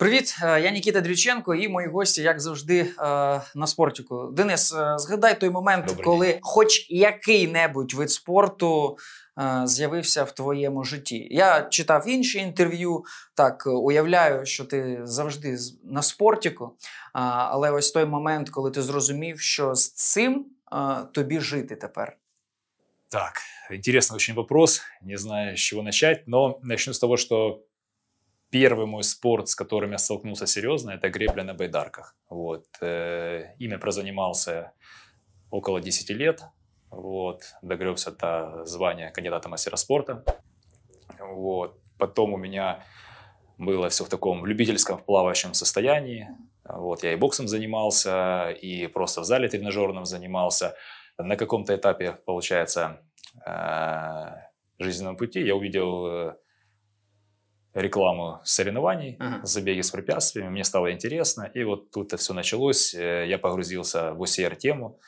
Привіт, е, я Нікіта Дрюченко і мої гості, як завжди, е, на спортику. Денис, е, згадай той момент, Добрий коли, день. хоч який-небудь вид спорту, з'явився в твоєму житті. Я читав інші інтерв'ю. Так уявляю, що ти завжди на спортіку. Але ось той момент, коли ти зрозумів, що з цим тобі жити тепер. Так, інтересний очень вопрос. Не знаю, з чого начать, але начну з того, что первый мой спорт, с которым я столкнулся серьезно, это гребля на байдарках. Вот. Э, ими прозанимался около 10 лет. Вот. Догребся до звания кандидата мастера спорта. Вот. Потом у меня было все в таком любительском, плавающем состоянии. Вот. Я и боксом занимался, и просто в зале тренажерном занимался. На каком-то этапе, получается, э, жизненном пути я увидел э, рекламу соревнований, uh забеги с препятствиями. Мне стало интересно. И вот тут все началось. Э, я погрузился в OCR-тему.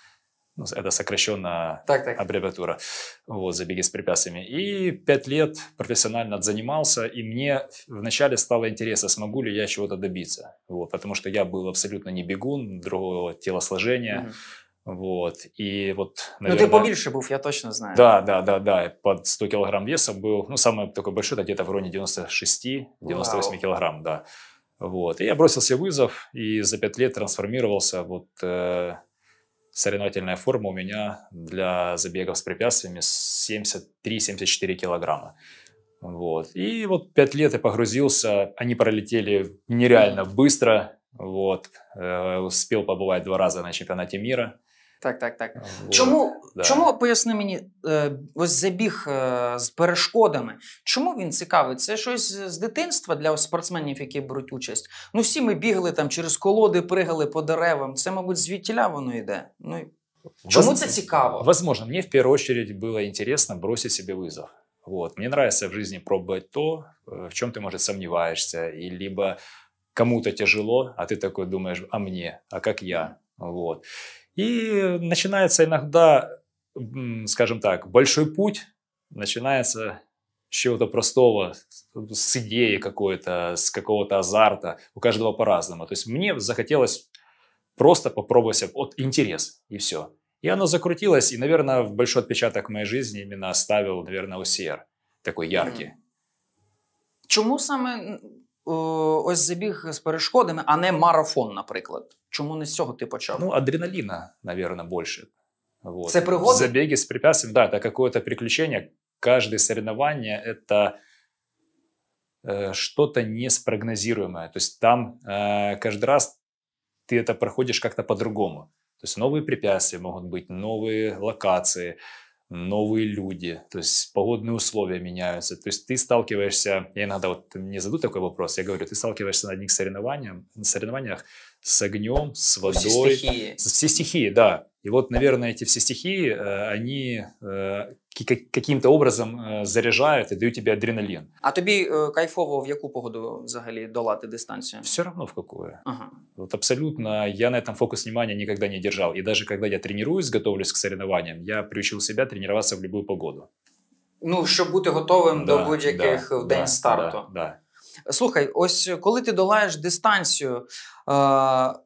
Ну, это сокращенная так, так. аббревиатура. Вот, забеги с препятствиями. И пять лет профессионально занимался, и мне вначале стало интересно, смогу ли я чего-то добиться. Вот, потому что я был абсолютно не бегун, другого телосложения. mm вот, и вот, наверное... Ну, ты побольше был, я точно знаю. Да, да, да, да, под 100 килограмм веса был, ну, самый такой большой, это где-то в районе 96-98 килограмм, да. Вот, и я бросил себе вызов, и за 5 лет трансформировался, вот, э, соревновательная форма у меня для забегов с препятствиями 73-74 килограмма. Вот. И вот пять лет я погрузился, они пролетели нереально быстро. Вот. Э, успел побывать два раза на чемпионате мира – Так, так, так. Вот. Чому да. чому поясни мені е, ось забіг е, з перешкодами? Чому він цікавий? Це щось з дитинства для спортсменів, які беруть участь. Ну всі ми бігли там через колоди, пригали по деревам. Це, мабуть, звідтіля воно йде. Ну чому Воз... це цікаво? Возможно, мені в першу чергу було цікаво бросити собі визов. Вот. Мне нравится в житті пробувати то, э, в чому ти може сумніваєшся, и либо кому-то тяжело, а ти такой думаешь, а мені, а як я? Вот. И начинается иногда, скажем так, большой путь, начинается с чего-то простого, с идеи какой-то, с какого-то азарта. У каждого по-разному. То есть мне захотелось просто попробовать себя, вот интерес, и все. И оно закрутилось, и, наверное, большой отпечаток моей жизни именно оставил, наверное, OCR, такой яркий. Чому саме ось забіг з перешкодами, а не марафон, наприклад. Чому не з цього ти почав? Ну, адреналіна, наверное, больше. Вот. Це пригоди? Забеги с препятствиями, да, это какое-то приключение. Каждое соревнование – это э, что-то неспрогнозируемое. То есть там э, каждый раз ты это проходишь как-то по-другому. То есть новые препятствия могут быть, новые локации – новые люди, то есть погодные условия меняются. То есть ты сталкиваешься, я иногда вот мне задают такой вопрос, я говорю, ты сталкиваешься на одних соревнованиях, на соревнованиях с огнем, с водой. Все стихии. Все стихии, да. И вот, наверное, эти все стихии, э, они э, каким-то образом э, заряжают и дают тебе адреналин. А тебе е, кайфово в яку погоду взагалі долати дистанцію? Все равно в какую. Ага. Вот абсолютно я на этом фокус внимания никогда не держал. И даже когда я тренируюсь, готовлюсь к соревнованиям, я приучил себя тренироваться в любую погоду. Ну, чтобы быть готовым да, до будь-яких да, в день да, старту. Да, да. Слухай, ось е, коли ти долаєш дистанцію, е,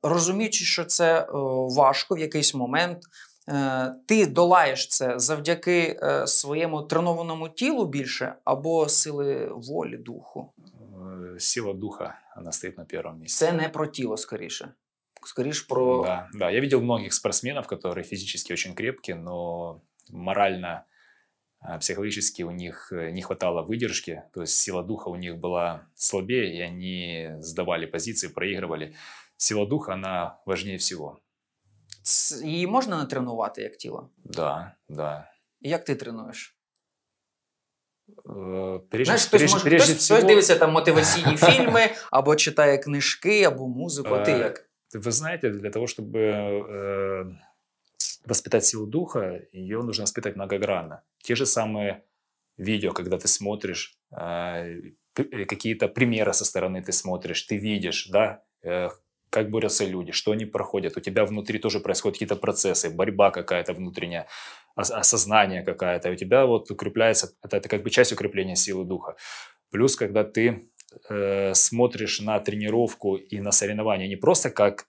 розуміючи, що це е, важко в якийсь момент. Ти долаєш це завдяки своєму тренованому тілу більше або сили волі духу? Сила духа вона стоїть на першому місці. Це не про тіло скоріше. Скоріше про. Да, да. Я видел многих спортсменов, которые фізично очень крепкие, але морально А, психологически у них э, не хватало выдержки, то есть сила духа у них была слабее, и они сдавали позиции, проигрывали. Сила духа, она важнее всего. Її можно натренувати як тіло? Да, да. Как ты ти тренуєш? Э, прежде, Знаєш, хтось, прежде, може, хтось дивиться там мотиваційні фільми, або читає книжки, або музику. А ти э, як? Ви знаєте, для того, щоб воспитать силу духа, ее нужно воспитать многогранно. Те же самые видео, когда ты смотришь, а, какие-то примеры со стороны ты смотришь, ты видишь, да, э, как борются люди, что они проходят. У тебя внутри тоже происходят какие-то процессы, борьба какая-то внутренняя, осознание какая-то. У тебя вот укрепляется, это, это как бы часть укрепления силы духа. Плюс, когда ты э, смотришь на тренировку и на соревнования не просто как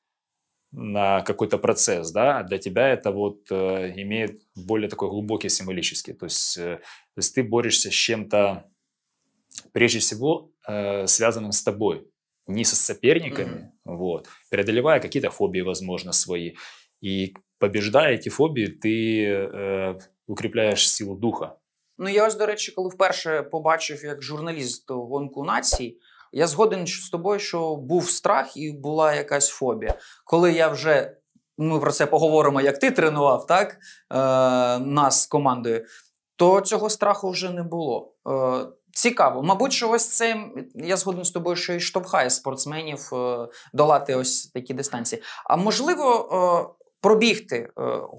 на какой-то процесс, да, а для тебя это вот э, имеет более такой глубокий символический. То есть, э, то есть ты борешься с чем-то, прежде всего, э, связанным с тобой, не со соперниками, mm-hmm. вот, преодолевая какие-то фобии, возможно, свои. И побеждая эти фобии, ты е, э, укріпляєш силу духа. Ну я вас, до речі, коли вперше побачив як журналіст гонку націй, Я згоден з тобою, що був страх і була якась фобія. Коли я вже ми про це поговоримо, як ти тренував так е, нас командою, то цього страху вже не було. Е, Цікаво, мабуть, що ось це я згоден з тобою, що і штовхає спортсменів е, долати ось такі дистанції. А можливо, е, пробігти е,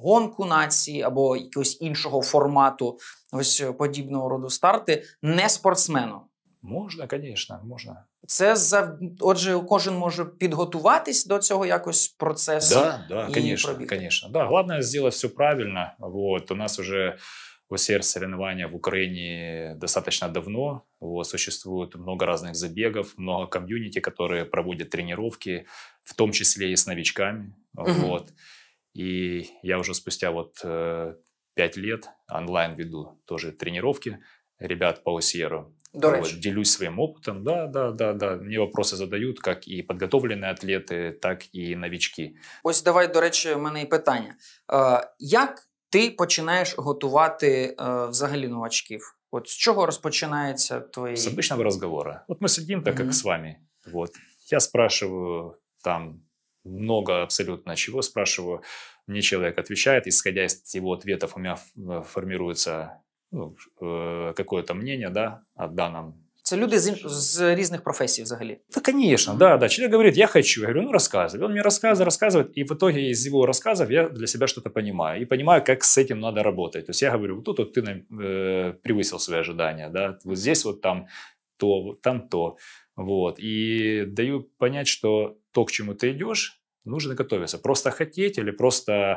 гонку нації або якогось іншого формату, ось подібного роду старти, не спортсмену. Можна, звісно, можна. Це за отже, кожен може підготуватись до цього якось процесу. Да, да, конечно, конечно. Да, главное сделать все правильно. Вот. У нас уже ОСР соревнования в Украине достаточно давно. Вот. Существует много разных забегов, много комьюнити, которые проводят тренировки, в том числе и с новичками. Угу. Вот. И я уже спустя вот э, пять лет онлайн веду тоже тренировки ребят по ОСЕРу. До речі. Делюсь своим опытом, Да, да, да, да. Мне вопросы задают, как и подготовленные атлеты, так и новички. Ось давай, до речі, у мене і питання. Е, Як ти починаєш готувати е, взагалі новачків? От з чого розпочинається твої... С обычного розговора. От ми сидимо, так mm -hmm. як з вами. Вот. Я спрашиваю там много абсолютно чего, спрашиваю, мне человек отвечает, исходя из его ответов у меня э, формируется ну, э, какое-то мнение да, о данном. Это люди из разных профессий, професій взагалі. Да, конечно, да, да. Человек говорит, я хочу. Я говорю, ну рассказывай. Он мне рассказывает, рассказывает, и в итоге из его рассказов я для себя что-то понимаю. И понимаю, как с этим надо работать. То есть я говорю, вот тут вот ты э, превысил свои ожидания, да, вот здесь вот там то, вот там то. Вот. И даю понять, что то, к чему ты идешь, нужно готовиться. Просто хотеть или просто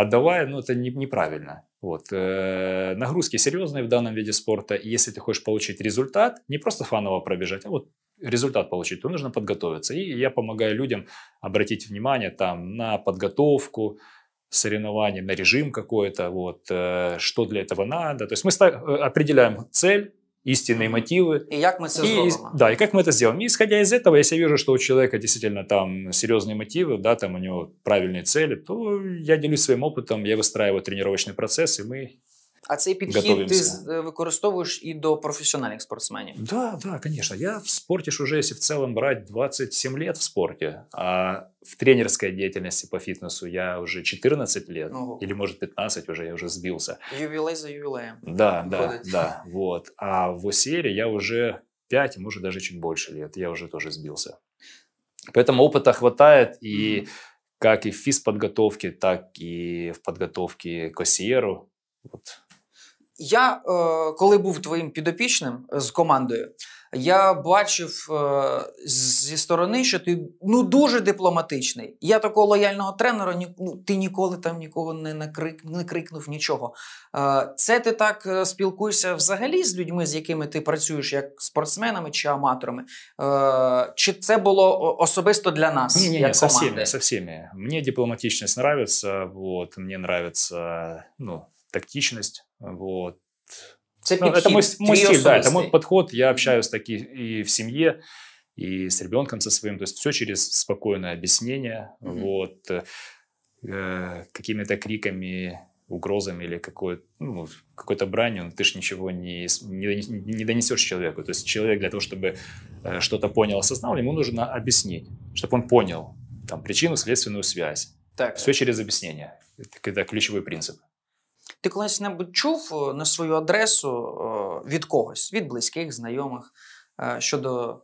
отдавая, ну, это не, неправильно. Вот. Э, нагрузки серьезные в данном виде спорта, и если ты хочешь получить результат, не просто фаново пробежать, а вот результат получить, то нужно подготовиться. И я помогаю людям обратить внимание там, на подготовку, соревнований, на режим какой-то, вот, э, что для этого надо. То есть мы э, определяем цель, истинные мотивы. И как мы это сделаем? Да, и как мы это сделаем. И исходя из этого, если я вижу, что у человека действительно там серьезные мотивы, да, там у него правильные цели, то я делюсь своим опытом, я выстраиваю тренировочный процесс, и мы а цей підхід Готовимся. ти використовуєш і до професіональних спортсменів? Да, да, конечно. Я в спорте ж уже, если в целом брать 27 лет в спорте, а в тренерской деятельности по фитнесу я уже 14 лет, Ого. или может 15 уже, я уже сбился. Ювелей за ювелеем. Да, да, да, вот. А в ОСЕРе я уже 5, может даже чуть больше лет, я уже тоже сбился. Поэтому опыта хватает и как и в физподготовке, так и в подготовке к ОСЕРу. Вот Я, е, коли був твоїм підопічним е, з командою, я бачив е, зі сторони, що ти ну дуже дипломатичний. Я такого лояльного тренера ну, ти ніколи там нікого не накрик, не крикнув нічого. Це ти так спілкуєшся взагалі з людьми, з якими ти працюєш, як спортсменами чи аматорами. Чи це було особисто для нас? Ні, ні, ні, со всіми, со всіми. Мені дипломатичність подобається. Вот, мені подобається. ну, тактичность. Вот. ну, это мой, мой стиль, да, это мой подход. Я общаюсь таки и в семье, и с ребенком со своим. То есть все через спокойное объяснение. Mm-hmm. Вот. Э, какими-то криками угрозами или какой, ну, какой-то бранью, ты же ничего не, не, не донесешь человеку. То есть человек для того, чтобы э, что-то понял, осознал, ему нужно объяснить, чтобы он понял там, причину, следственную связь. Так. Все через объяснение. Это, это ключевой принцип. Ти колись небудь чув е, на свою адресу е, від когось, від близьких, знайомих е, щодо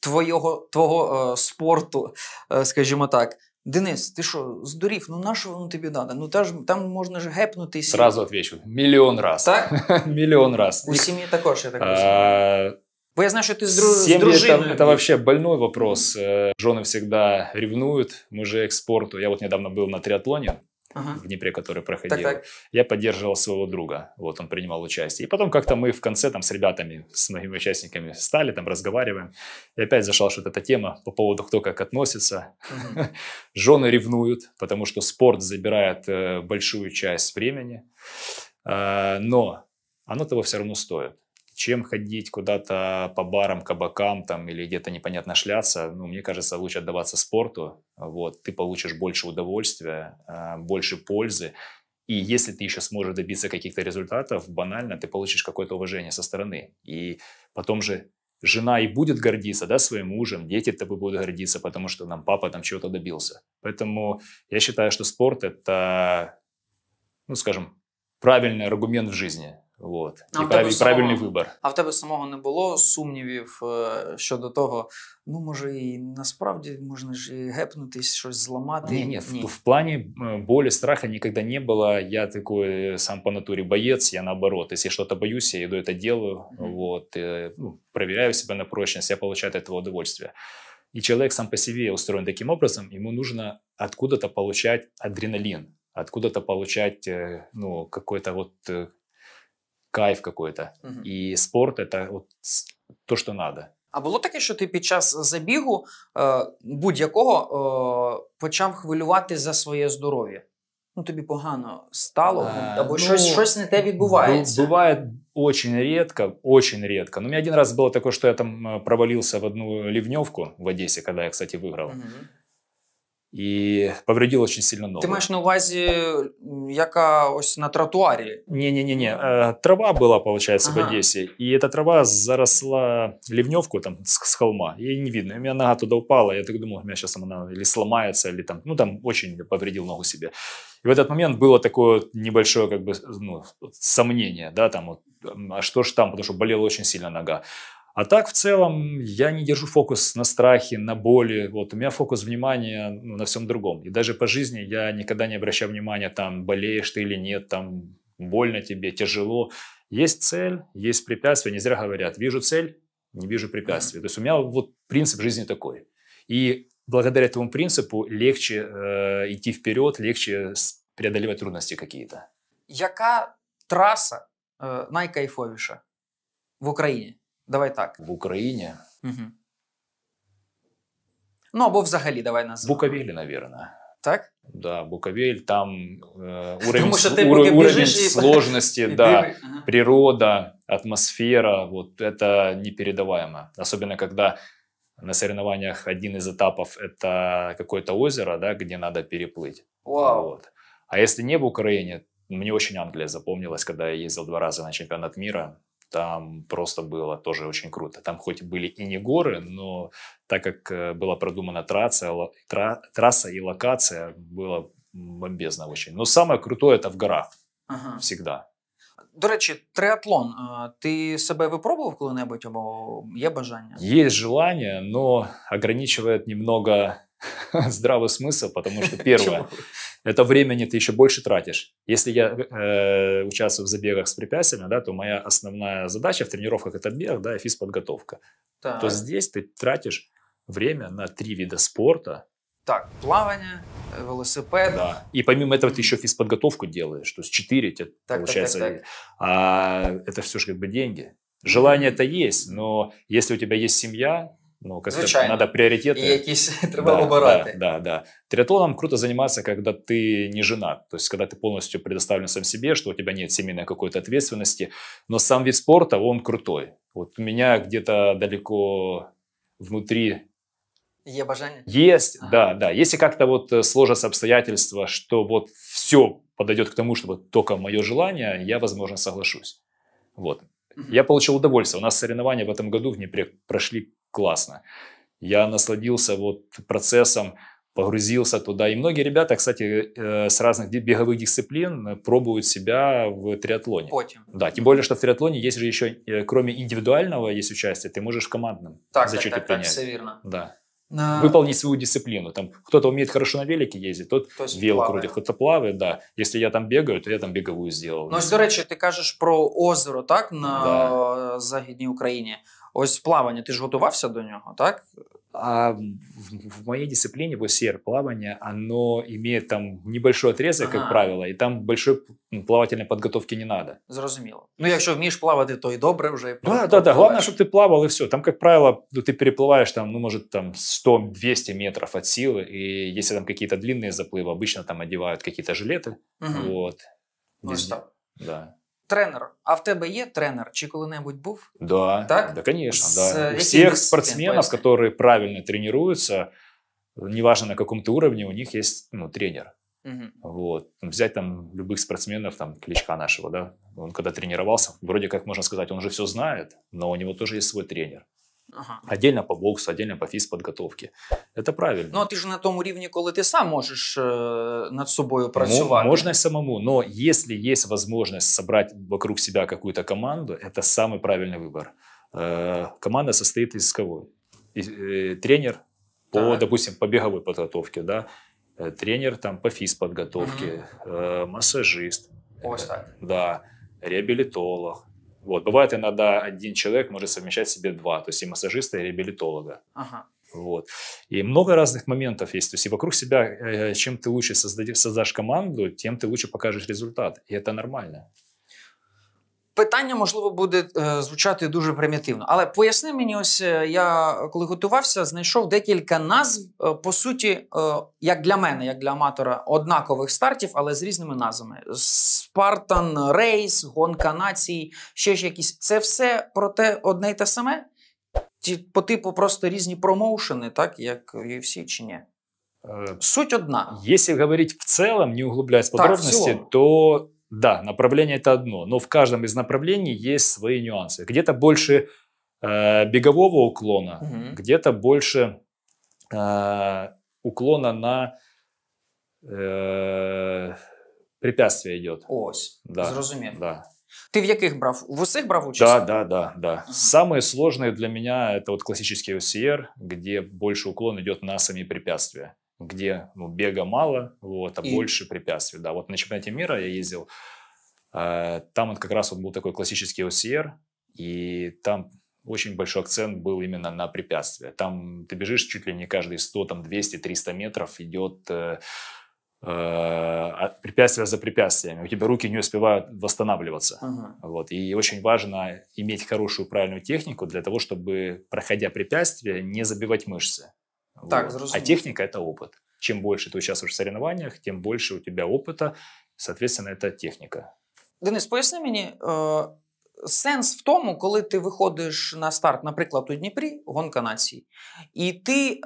твого, твого спорту, скажімо так. Денис, ти що, здурів? Ну на що воно тобі треба? Ну там, там можна ж гепнути. Сразу відповіду. мільйон раз. Так? мільйон раз. У сім'ї також я так розумію. Бо я знаю, что ты с, дру... Семьи, с дружиной. Это, больной вопрос. Жены всегда ревнуют, мы к спорту. Я вот недавно був на триатлоне, ага. в Днепре, который проходил. Так, так. Я поддерживал своего друга, вот он принимал участие. И потом как-то мы в конце там с ребятами, с моими участниками стали, там разговариваем. И опять зашла что-то эта тема по поводу кто как относится. Ага. Жены ревнуют, потому что спорт забирает э, большую часть времени. А, но оно того все равно стоит чем ходить куда-то по барам, кабакам там или где-то непонятно шляться. Ну, мне кажется, лучше отдаваться спорту. Вот, ты получишь больше удовольствия, а, больше пользы. И если ты еще сможешь добиться каких-то результатов, банально, ты получишь какое-то уважение со стороны. И потом же жена и будет гордиться да, своим мужем, дети тобой будут гордиться, потому что нам папа там чего-то добился. Поэтому я считаю, что спорт – это, ну, скажем, правильный аргумент в жизни – вот А і прав... самого... правильний вибір. А в тебе самого не було сумнівів щодо того, ну може і насправді можна ж і гепнутись, щось зламати. Ні, ні, ні. В, в плані болі, страха ніколи не було. Я такой сам по натурі боєць, я наоборот. Якщо я щось боюсь, я йду це делаю, mm-hmm. вот, ну, проверяю себе на прочность, я получаю от этого удовольствие. И человек сам по себе устроен таким образом, ему нужно откуда-то получать адреналин, откуда-то получать ну, какой-то вот кайф какой-то. Угу. І спорт це от то, що треба. А було таке, що ти під час забігу е, будь-якого е, почав хвилювати за своє здоров'я? Ну, тобі погано стало, а, або ну, щось щось не те відбувається. Буває очень редко, очень редко. Но ну, у один раз было такое, что я там э, провалился в одну ливневку в Одессе, когда я, кстати, выиграл. Угу. І повредило дуже сильно ногу. Ти маєш на увазі, яка ось на тротуарі? Ні, ні, э, ні, ні. Трава була, виходить, ага. в Одесі, і ця трава заросла лівньовку там з холма. Її не видно. У мене нога туди впала. Я так думав, у мене зараз вона или сломається, или там, ну там очень повредив ногу себе. И в этот момент было такое небольшое как бы, ну, сомнение, да, там, вот, а что ж там, потому что болела очень сильно нога. А так, в целом, я не держу фокус на страхе, на боли. Вот, у меня фокус внимания ну, на всем другом. И даже по жизни я никогда не обращаю внимания, там, болеешь ты или нет, там, больно тебе, тяжело. Есть цель, есть препятствия. Не зря говорят, вижу цель, не вижу препятствий. То есть у меня вот принцип жизни такой. И благодаря этому принципу легче э, идти вперед, легче преодолевать трудности какие-то. Яка трасса э, найкайфовіша в Украине? Давай так. В Україні. Угу. Ну або взагалі давай назвемо. Буковелі, мабуть. Так? Да, Буковель, там э, уровень, ур- уровень сложности, и... да, ага. природа, атмосфера, вот это непередаваемо. Особенно, когда на соревнованиях один из этапов это какое-то озеро, да, где надо переплыть. Вау. Вот. А если не в Украине, мне очень Англия запомнилась, когда я ездил два раза на чемпионат мира там просто было тоже очень круто. Там хоть были и не горы, но так как э, была продумана трасса, тра, трасса и локация, было бомбезно очень. Но самое крутое это в горах. Ага. Всегда. До речі, триатлон. А, ти себе випробував коли-небудь або є бажання? Есть желание, но ограничивает немного здравый смысл, потому что первое, это времени ты еще больше тратишь. Если я э, участвую в забегах с препятствиями, да, то моя основная задача в тренировках это бег, да, физподготовка. Так. То здесь ты тратишь время на три вида спорта. Так, плавание, э, велосипед. Да. И помимо этого ты еще физподготовку делаешь, то есть 4 так, получается. Так, так, так. А это все же как бы деньги. Желание это есть, но если у тебя есть семья, ну, Звичайно. Надо пріоритети. І якісь треба да, обирати. Да, да, да. Триатлоном круто заниматься, когда ты не женат, то есть когда ты полностью предоставлен сам себе, что у тебя нет семейной какой-то ответственности, но сам вид спорта, он крутой. Вот у меня где-то далеко внутри Е бажание? Есть, ага. да, да. Если как-то вот э, сложатся обстоятельства, что вот все подойдет к тому, чтобы только мое желание, я, возможно, соглашусь. Вот. Угу. Я получил удовольствие. У нас соревнования в этом году в Днепре прошли классно. Я насладился вот процессом, погрузился туда. И многие ребята, кстати, э, с разных беговых дисциплин пробуют себя в триатлоне. Потем. Да, тем более, что в триатлоне есть же еще, э, кроме индивидуального есть участие, ты можешь в командном так, зачете так, так, принять. Так, все верно. Да. На... Выполнить свою дисциплину. Там кто-то умеет хорошо на велике ездить, тот есть, вел крутит, кто-то плавает, да. Если я там бегаю, то я там беговую сделал. Ну, до речі, ты кажешь про озеро, так, на да. Західній Україні. Ось плавання, ти ж готувався до нього, так? А в, в моей дисциплине ВСР плавание, оно имеет там небольшой отрезок, ага. как правило, и там большой ну, плавательной подготовки не надо. Зрозуміло. Ну, если умеешь плавать, то и добре уже Да, да, да, да. Главное, чтобы ты плавал, и все. Там, как правило, ну, ты переплываешь там, ну, может, там 100-200 метров от силы, и если там какие-то длинные заплывы, обычно там одевают какие-то жилеты, угу. вот. Ну, Везде. Да. Тренер, а в тебе є тренер? Чи коли-небудь був? Да, так? да, конечно, С, да. У всех спортсменов, которые правильно тренируются, неважно на каком-то уровне, у них есть ну, тренер. Угу. Вот. Взять там любых спортсменов, там Кличка нашего, да, он когда тренировался, вроде как можно сказать, он же все знает, но у него тоже есть свой тренер. Ага. Отдельно по боксу, отдельно по физподготовке. Это правильно. Ну, а ты же на том уровне, когда ты сам можеш э, над собой працювати. Можно можна самому, но если есть возможность собрать вокруг себя какую-то команду, это самый правильний вибір. Э, команда состоит из кого? Э, тренер по, так. допустим, по беговой подготовке, да? тренер там по физподготовке, угу. массажист, Ось так. да, реабилитолог, вот. Бывает иногда один человек может совмещать себе два, то есть и массажиста, и реабилитолога. Ага. Вот. И много разных моментов есть. То есть и вокруг себя, э, чем ты лучше создашь команду, тем ты лучше покажешь результат. И это нормально. Питання, можливо, буде е, звучати дуже примітивно. Але поясни мені, ось е, я коли готувався, знайшов декілька назв, е, по суті, як для мене, як для аматора, однакових стартів, але з різними назвами: Спартан, Рейс, Гонка націй, ще ж якісь. Це все про те одне й те саме? Ті по типу просто різні промоушени, так як в UFC чи ні? Суть одна. Если говорить в целом, не углубляясь подробності, так, то да, направление это одно, но в каждом из направлений есть свои нюансы. Где-то больше э, бегового уклона, угу. где-то больше э, уклона на э, препятствие идет. Ось. Да. Зрозумів. Да. Ты в яких брав? В усих брав участь? Да, да, да, да. Самые сложные для меня это вот классический OCR, где больше уклон идет на сами препятствия где ну, бега мало, вот, а и... больше препятствий. Да, вот на чемпионате мира я ездил, э, там вот как раз вот был такой классический OCR, и там очень большой акцент был именно на препятствия. Там ты бежишь чуть ли не каждые 100, там 200, 300 метров идет э, э, а, препятствие за препятствиями. У тебя руки не успевают восстанавливаться. Uh-huh. Вот. И очень важно иметь хорошую правильную технику для того, чтобы, проходя препятствия, не забивать мышцы. Так, вот. Зрозуміло. А техніка це опыт. Чим більше ти участвуєш в соревнованиях, тим більше у тебе опыта, соответственно, это техника. Денис, поясни мені, е, сенс в тому, коли ти виходиш на старт, наприклад, у Дніпрі, гонка нації, і ти е,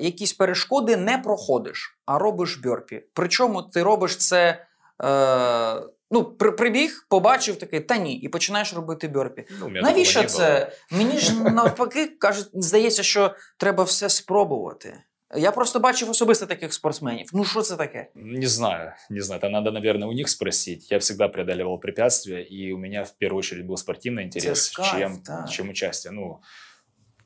якісь перешкоди не проходиш, а робиш бьорпі. Причому ти робиш це. Е, Ну, при прибіг, побачив такий, та ні, і починаєш робити бьорпі. Ну, Навіщо це? Мені ж навпаки кажуть, здається, що треба все спробувати. Я просто бачив особисто таких спортсменов. Ну, что это такое? Не знаю, не знаю. Это надо, наверное, у них спросить. Я всегда преодолевал препятствия, и у меня в первую очередь был спортивный интерес, Церковь, чем, чем участие. Ну,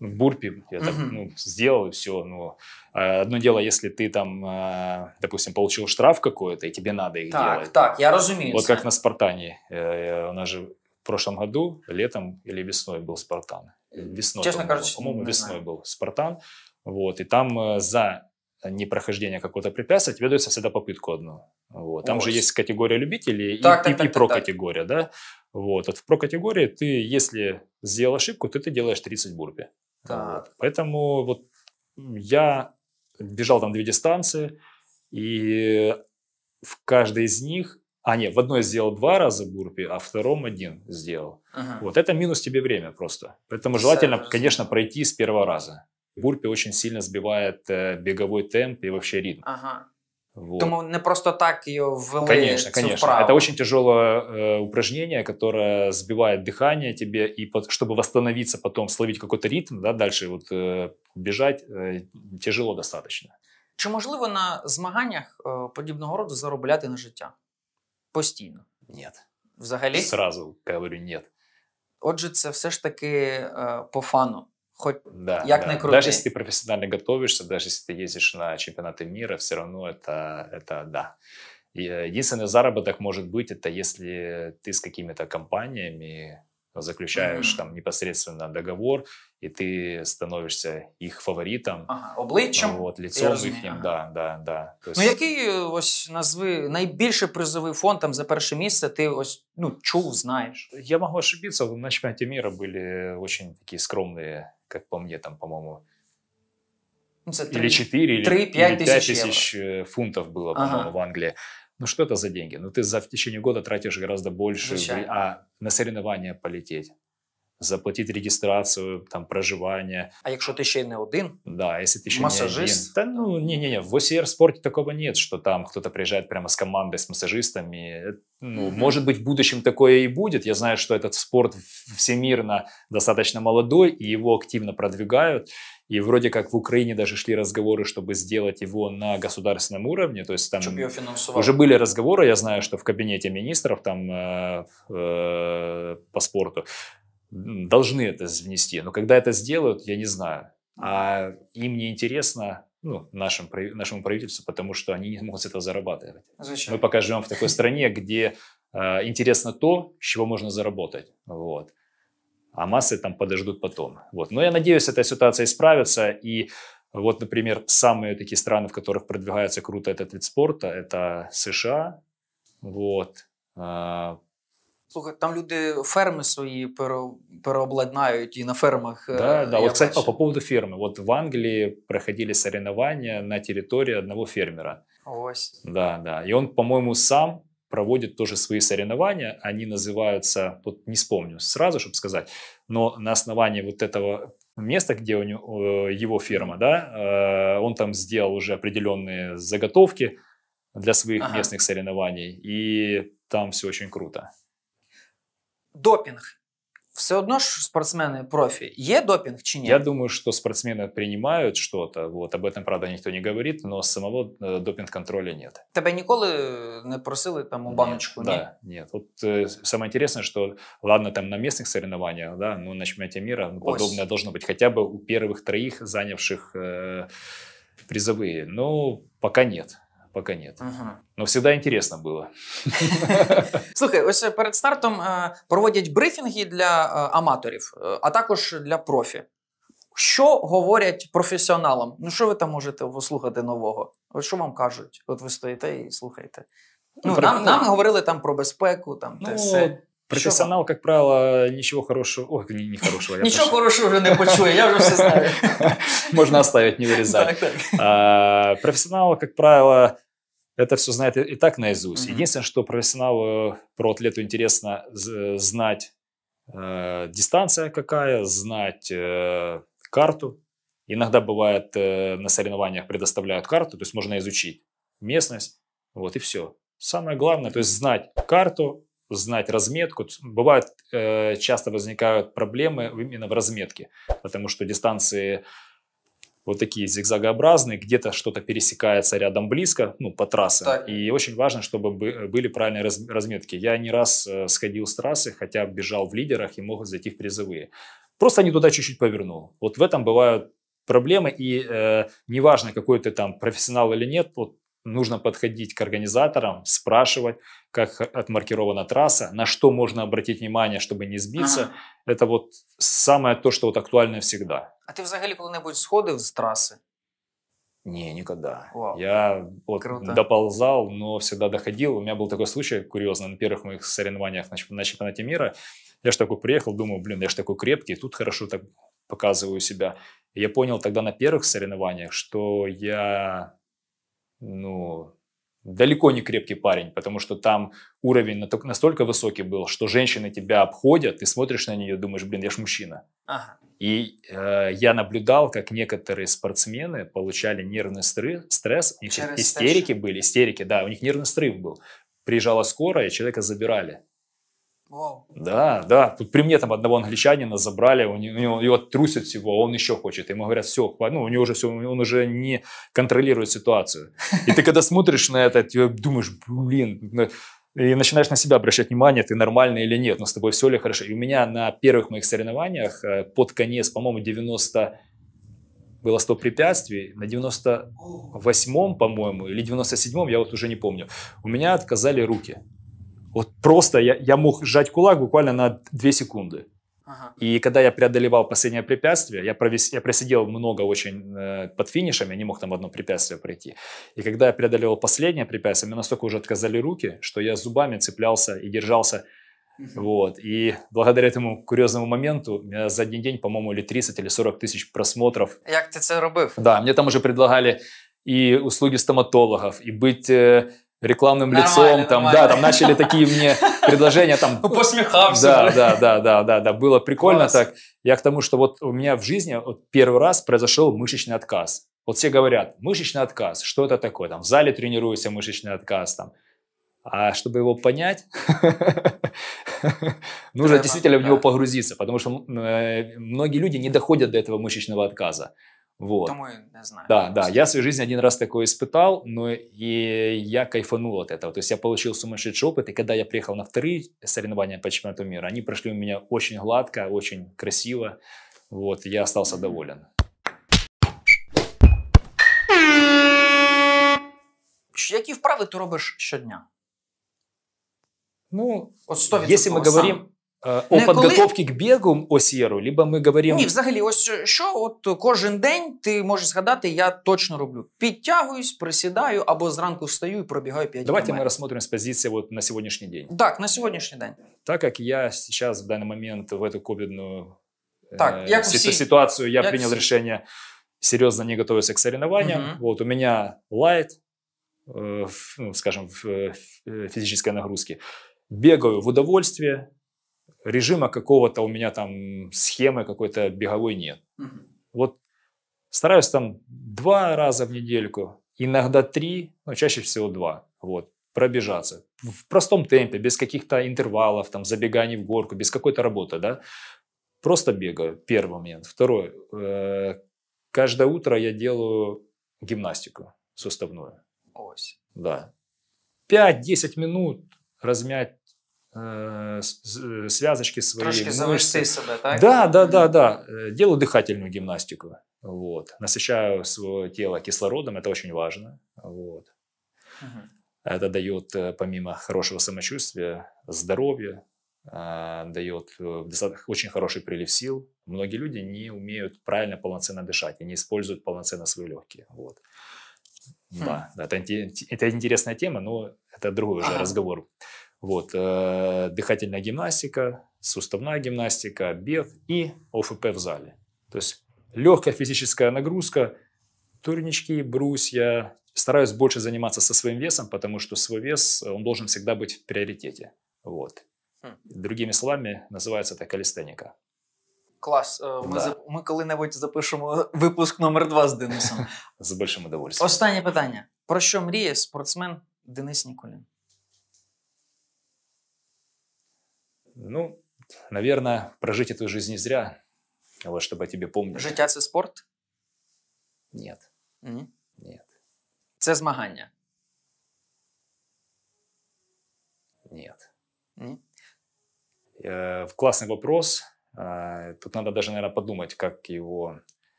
бурпи, я там ну, сделал и все. Но э, одно дело, если ты там, э, допустим, получил штраф какой-то, и тебе надо их так, делать. Так, так, я разумею. Вот как на Спартане. Э, у нас же в прошлом году, летом или весной был Спартан. Весной, Честно говоря, по-моему весной был Спартан. Вот, и там за непрохождение какого-то препятствия, тебе дается всегда попытку одну. Вот. Там Ось. же есть категория любителей так, и, так, и, так, и про-категория, так. да? Вот. вот в про-категории ты, если сделал ошибку, ты ты делаешь 30 бурпи. Так. Поэтому вот я бежал там две дистанции, и в каждой из них, а нет, в одной сделал два раза бурпи, а втором один сделал. Ага. Вот это минус тебе время просто. Поэтому желательно, Сразу. конечно, пройти с первого раза. Бурпи очень сильно сбивает э, беговой темп и вообще ритм. Ага. Вот. Думаю, не просто так ее ввели Конечно, конечно. Вправо. Это очень тяжелое э, упражнение, которое сбивает дыхание тебе, и под, чтобы восстановиться потом, словить какой-то ритм, да, дальше вот э, бежать э, тяжело достаточно. Чи можливо на змаганнях э, подібного роду заробляти на життя? Постійно? Ні. Взагалі? Сразу говорю, ні. Отже, це все ж таки е, по фану. хоть да, як да. не крути. Даже если ты профессионально готовишься, даже если ты ездишь на чемпионаты мира, все равно это, это да. Э, единственный заработок может быть, это если ты с какими-то компаниями заключаешь mm-hmm. там непосредственно договор, и ты становишься их фаворитом. Ага, обличчям. От, лицом их, ага. да, да, да. Тобто... Ну, який ось назви Наибольший призовый фонд там за перше місце ты ось ну, чув, знаешь? Я можу ошибитися, на чемпионате мира были очень такие скромные как по мне, там, по-моему, ну, или 4, 3, или 5 тысяч, тысяч э, фунтов было, по-моему, ага. в Англии. Ну что это за деньги? Ну ты за в течение года тратишь гораздо больше, Зачем? а на соревнования полететь, заплатити регистрацию там проживание. А если ты ще не один, да, если ты ще массажист? не один. Та ну не не не В OCR спорте такого нет, что там кто-то приезжает прямо с командой, с массажистами. Э, ну, mm-hmm. может быть, в будущем такое и будет. Я знаю, что этот спорт всемирно достаточно молодой, и его активно продвигают. И вроде как в Украине даже шли разговоры, чтобы сделать его на государственном уровне. То есть там уже были разговоры, я знаю, что в кабинете министров там э, э, по спорту должны это внести. Но когда это сделают, я не знаю. А им не интересно ну, нашим, нашему правительству, потому что они не могут с этого зарабатывать. А зачем? Мы пока живем в такой стране, где э, интересно то, с чего можно заработать. Вот. А массы там подождут потом. Вот. Но я надеюсь, эта ситуация исправится. И вот, например, самые такие страны, в которых продвигается круто этот вид спорта, это США, вот, а, Слухай, там люди ферми свої переобладнають і на фермах. Да, да. Вот, кстати, по поводу фермы. Вот в Англии проходили соревнования на территории одного фермера. Ось. Да, да. И он, по-моему, сам проводит тоже свои соревнования. Они называются, тут не вспомню сразу, чтобы сказать, но на основании вот этого места, где у него, э, его ферма, да, э, он там сделал уже определенные заготовки для своих ага. местных соревнований. И там все очень круто. Допинг Все одно ж спортсмены профи. Е допинг чи нет? Я думаю, что спортсмены принимают что-то. Вот об этом, правда, никто не говорит, но самого э, допинг-контроля нет. Тебя николи э, не просили там у баночку? Нет, да, нет. нет. Вот э, самое интересное, что ладно там на местных соревнованиях, да, но на чемпионате мира ну, подобное Ось. должно быть хотя бы у первых троих занявших э, призовые. Но ну, пока нет пока нет. Ага. Но всегда интересно було. Слухай, ось перед стартом проводять брифінги для аматорів, а також для профі. Що говорять професіоналам? Ну, що ви там можете послухати нового? От що вам кажуть? От ви стоїте і слухаєте. Ну, ну Нам нам говорили там про безпеку, там те ну, все. Професіонал, як правило, нічого хорошого. Ох, ні, не хорошого. Я нічого прошу. хорошого вже не почує, я вже все знаю. Можна оставити, не вирізати. Так, так. професіонал, як правило, это все знает и так наизусть. Mm-hmm. Единственное, что профессионалу, э, про атлету интересно э, знать э, дистанция какая, знать э, карту. Иногда бывает э, на соревнованиях предоставляют карту, то есть можно изучить местность, вот и все. Самое главное, то есть знать карту, знать разметку. Бывают, э, часто возникают проблемы именно в разметке, потому что дистанции вот такие зигзагообразные, где-то что-то пересекается рядом близко, ну, по трассе. Так. И очень важно, чтобы э, были правильные разметки. Я не раз э, сходил с трассы, хотя бежал в лидерах и мог зайти в призовые. Просто не туда чуть-чуть повернул. Вот в этом бывают проблемы, и э, неважно, какой ты там профессионал или нет, вот нужно подходить к организаторам, спрашивать, как отмаркирована трасса, на что можно обратить внимание, чтобы не сбиться. Ага. Это вот самое то, что вот актуально всегда. А ти взагалі коли-небудь сходил з трассы? Не, никогда. Вау. Я вот Круто. доползал, но всегда доходил. У меня был такой случай курьезно. на первых моих соревнованиях на, чемп на чемпионате мира. Я же такой приехал, думаю, блин, я же такой крепкий, тут хорошо так показываю себя. я понял тогда на первых соревнованиях, что я ну, далеко не крепкий парень, потому что там уровень настолько высокий был, что женщины тебя обходят, ты смотришь на нее думаешь, блин, я ж мужчина. Ага. И э, я наблюдал, как некоторые спортсмены получали нервный стресс, у них истерики стресс. были, истерики, да, у них нервный срыв был. Приезжала скорая, человека забирали. Да, да. Тут при мне там одного англичанина забрали, у него, его трусят всего, а он еще хочет. Ему говорят, все, ну, у него уже все, он уже не контролирует ситуацию. И ты когда смотришь на это, ты думаешь, блин, ну», и начинаешь на себя обращать внимание, ты нормальный или нет, но ну, с тобой все ли хорошо. И у меня на первых моих соревнованиях э, под конец, по-моему, 90 было 100 препятствий, на 98-м, по-моему, или 97-м, я вот уже не помню, у меня отказали руки. Вот просто я, я мог сжать кулак буквально на 2 секунды. Ага. И когда я преодолевал последнее препятствие, я, провис... я просидел много очень э, под финишами, я не мог там одно препятствие пройти. И когда я преодолевал последнее препятствие, мне настолько уже отказали руки, что я зубами цеплялся и держался. Угу. Вот. И благодаря этому курьезному моменту меня за один день, по-моему, или 30, или 40 тысяч просмотров. Як ты це робив? Да, мне там уже предлагали и услуги стоматологов, и быть... Э, рекламным нормально, лицом, там, нормально. да, там начали такие мне предложения, там... Посмехался. Да, да, да, да, да, да, было прикольно так. Я к тому, что вот у меня в жизни вот первый раз произошел мышечный отказ. Вот все говорят, мышечный отказ, что это такое? Там в зале тренируется мышечный отказ, там. А чтобы его понять, нужно действительно в него погрузиться, потому что э, многие люди не доходят до этого мышечного отказа. Вот. Тому не знаю. Да, да. Я свою жизнь один раз такое испытал, но и я кайфанул от этого. То есть я получил сумасшедший опыт, и когда я приехал на вторые соревнования по чемпионату мира, они прошли у меня очень гладко, очень красиво. Вот, я остался доволен. какие вправы ты робишь щодня? Ну, вот 100% если мы говорим, сам о не ну, підготовці коли... к бігу о либо ми говоримо... Ні, взагалі, ось що, от кожен день ти можеш згадати, я точно роблю. Підтягуюсь, присідаю або зранку встаю і пробігаю 5 Давайте км. ми розглянемо з позиції вот на сьогоднішній день. Так, на сьогоднішній день. Так як я зараз в даний момент в цю ковідну так, як ситуацію, я як прийняв всі. рішення серйозно не готуватися к соревнованиям. Угу. Вот у мене лайт, ну, скажем, в фізичній нагрузці. Бегаю в удовольствие, режима какого-то у меня там схемы какой-то беговой нет. Вот стараюсь там два раза в недельку, иногда три, но чаще всего два. Вот пробежаться в простом темпе, без каких-то интервалов, там забеганий в горку, без какой-то работы, да. Просто бегаю. Первый момент. Второй. Э, каждое утро я делаю гимнастику суставную. Ось. Да. 5-10 минут размять Э, связочки свои. Трошки завести себе, так? Да, да, да, да. Э, делаю дыхательную гимнастику. Вот. Насыщаю свое тело кислородом, это очень важно. Вот. Угу. Это дает, э, помимо хорошего самочувствия, здоровье, дает очень хороший прилив сил. Многие люди не умеют правильно, полноценно дышать и не используют полноценно свои легкие. Вот. Хм. Да, это, это интересная тема, но это другой уже ага. разговор. Вот, э, дыхательная гимнастика, суставная гимнастика, бег и ОФП в зале. То есть легкая физическая нагрузка, турнички, брусья. Стараюсь больше заниматься со своим весом, потому что свой вес, э, он должен всегда быть в приоритете. Вот. Хм. Другими словами, называется это калистеника. Клас. Э, ми да. за... ми коли-небудь запишемо э, випуск номер 2 з Денисом. З большим удовольствием. Останнє питання: про що мріє спортсмен Денис Ніколін? ну, наверное, прожить эту жизнь не зря, вот, чтобы о тебе помнили. Життя – це спорт? Нет. Ні? Нет. Це змагання? Нет. Ні? Э, классный вопрос. Э, тут надо даже, наверное, подумать, как его...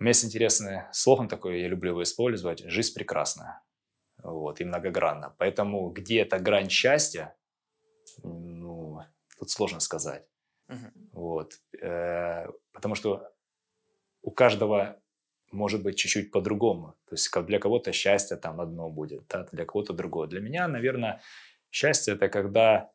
У меня есть интересный слоган такой, я люблю его использовать. «Жизнь прекрасна» вот, и многогранна. Поэтому где эта грань счастья, Тут сложно сказать. Угу. Вот. Э, потому что у каждого может быть чуть-чуть по-другому. То есть для кого-то счастье там одно будет, да, для кого-то другое. Для меня, наверное, счастье это когда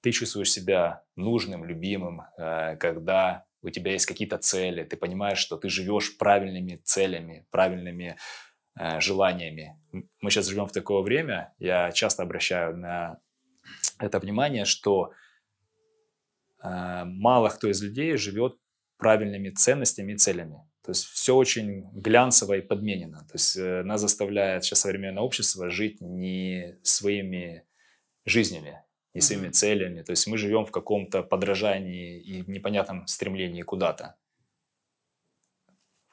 ты чувствуешь себя нужным, любимым, э, когда у тебя есть какие-то цели, ты понимаешь, что ты живешь правильными целями, правильными э, желаниями. Мы сейчас живем в такое время, я часто обращаю на это внимание, что Э, мало кто из людей живет правильными ценностями и целями. То есть все очень глянцево и подменено. То есть э, нас заставляет сейчас современное общество жить не своими жизнями, не своими mm-hmm. целями. То есть мы живем в каком-то подражании и непонятном стремлении куда-то.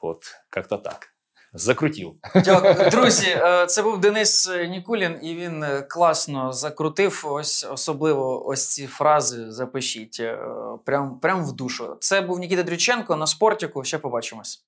Вот, как-то так. закрутів. Дякую. Друзі, е, це був Денис Нікулін, і він е, класно закрутив. Ось особливо ось ці фрази запишіть е, прям, прям в душу. Це був Нікіта Дрюченко на спортіку. Ще побачимось.